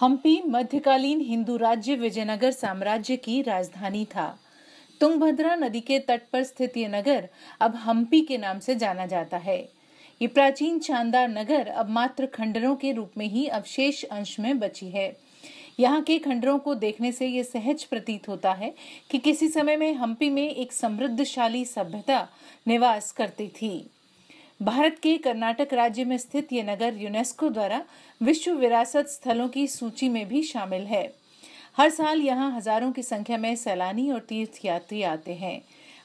हम्पी मध्यकालीन हिंदू राज्य विजयनगर साम्राज्य की राजधानी था तुंगभद्रा नदी के तट पर स्थित ये नगर अब हम्पी के नाम से जाना जाता है ये प्राचीन शानदार नगर अब मात्र खंडरों के रूप में ही अवशेष अंश में बची है यहाँ के खंडरों को देखने से ये सहज प्रतीत होता है कि किसी समय में हम्पी में एक समृद्धशाली सभ्यता निवास करती थी भारत के कर्नाटक राज्य में स्थित ये नगर यूनेस्को द्वारा विश्व विरासत स्थलों की सूची में भी शामिल है हर साल यहाँ हजारों की संख्या में सैलानी और तीर्थयात्री आते हैं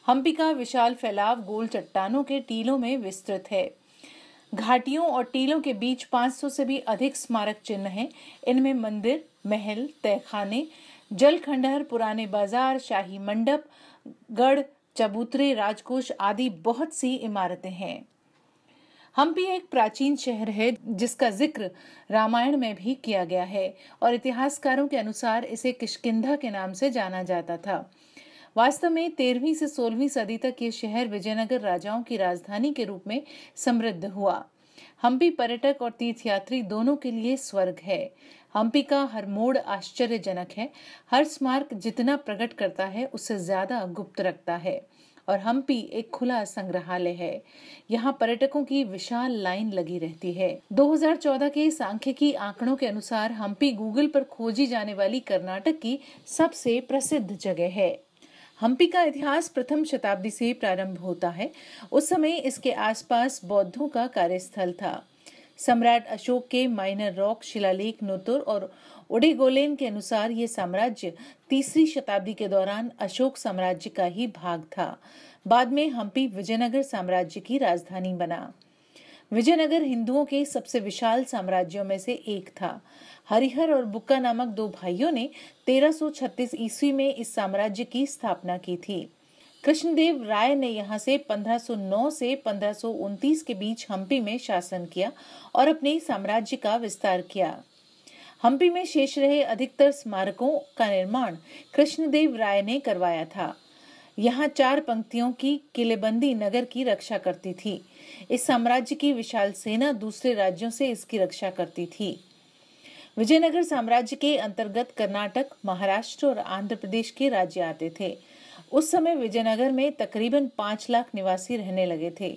हम्पी का विशाल फैलाव गोल चट्टानों के टीलों में विस्तृत है घाटियों और टीलों के बीच 500 से भी अधिक स्मारक चिन्ह हैं इनमें मंदिर महल तहखाने जल खंडहर पुराने बाजार शाही मंडप गढ़ चबूतरे राजकोष आदि बहुत सी इमारतें हैं हम भी एक प्राचीन शहर है जिसका जिक्र रामायण में भी किया गया है और इतिहासकारों के अनुसार इसे किशकिंधा के नाम से जाना जाता था वास्तव में तेरहवीं से सोलहवीं सदी तक ये शहर विजयनगर राजाओं की राजधानी के रूप में समृद्ध हुआ हम्पी पर्यटक और तीर्थयात्री दोनों के लिए स्वर्ग है हम्पी का हर मोड़ आश्चर्यजनक है हर स्मारक जितना प्रकट करता है उससे ज्यादा गुप्त रखता है और हम्पी एक खुला संग्रहालय है यहाँ पर्यटकों की विशाल लाइन लगी रहती है 2014 के सांख्यिकी आंकड़ों के अनुसार हम्पी गूगल पर खोजी जाने वाली कर्नाटक की सबसे प्रसिद्ध जगह है हम्पी का इतिहास प्रथम शताब्दी से प्रारंभ होता है उस समय इसके आसपास बौद्धों का कार्यस्थल था सम्राट अशोक के माइनर रॉक शिलालेख नुतुर और उडेगोलेन के अनुसार ये साम्राज्य तीसरी शताब्दी के दौरान अशोक साम्राज्य का ही भाग था बाद में हम्पी विजयनगर साम्राज्य की राजधानी बना विजयनगर हिंदुओं के सबसे विशाल साम्राज्यों में से एक था हरिहर और बुक्का नामक दो भाइयों ने 1336 ईस्वी में इस साम्राज्य की स्थापना की थी कृष्णदेव राय ने यहाँ से 1509 से पंद्रह के बीच हम्पी में शासन किया और अपने साम्राज्य का विस्तार किया हम्पी में शेष रहे अधिकतर स्मारकों का निर्माण कृष्णदेव राय ने करवाया था यहाँ चार पंक्तियों की किलेबंदी नगर की रक्षा करती थी इस साम्राज्य की विशाल सेना दूसरे राज्यों से इसकी रक्षा करती थी विजयनगर साम्राज्य के अंतर्गत कर्नाटक महाराष्ट्र और आंध्र प्रदेश के राज्य आते थे उस समय विजयनगर में तकरीबन पांच लाख निवासी रहने लगे थे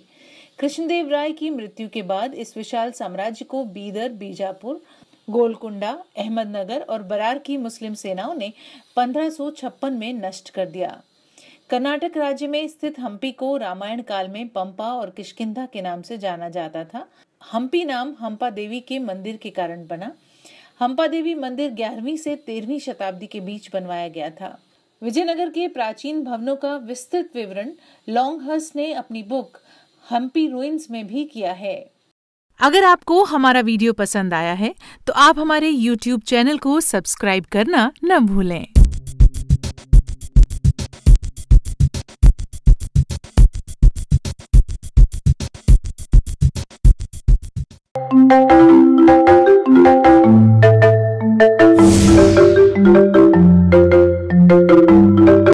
कृष्णदेव राय की मृत्यु के बाद इस विशाल साम्राज्य को बीदर बीजापुर गोलकुंडा अहमदनगर और बरार की मुस्लिम सेनाओं ने पंद्रह में नष्ट कर दिया कर्नाटक राज्य में स्थित हम्पी को रामायण काल में पंपा और किशकिंधा के नाम से जाना जाता था हम्पी नाम हम्पा देवी के मंदिर के कारण बना हम्पा देवी मंदिर 11वीं से 13वीं शताब्दी के बीच बनवाया गया था विजयनगर के प्राचीन भवनों का विस्तृत विवरण लॉन्गहर्स ने अपनी बुक हम्पी रोइंस में भी किया है अगर आपको हमारा वीडियो पसंद आया है तो आप हमारे YouTube चैनल को सब्सक्राइब करना न भूलें thank you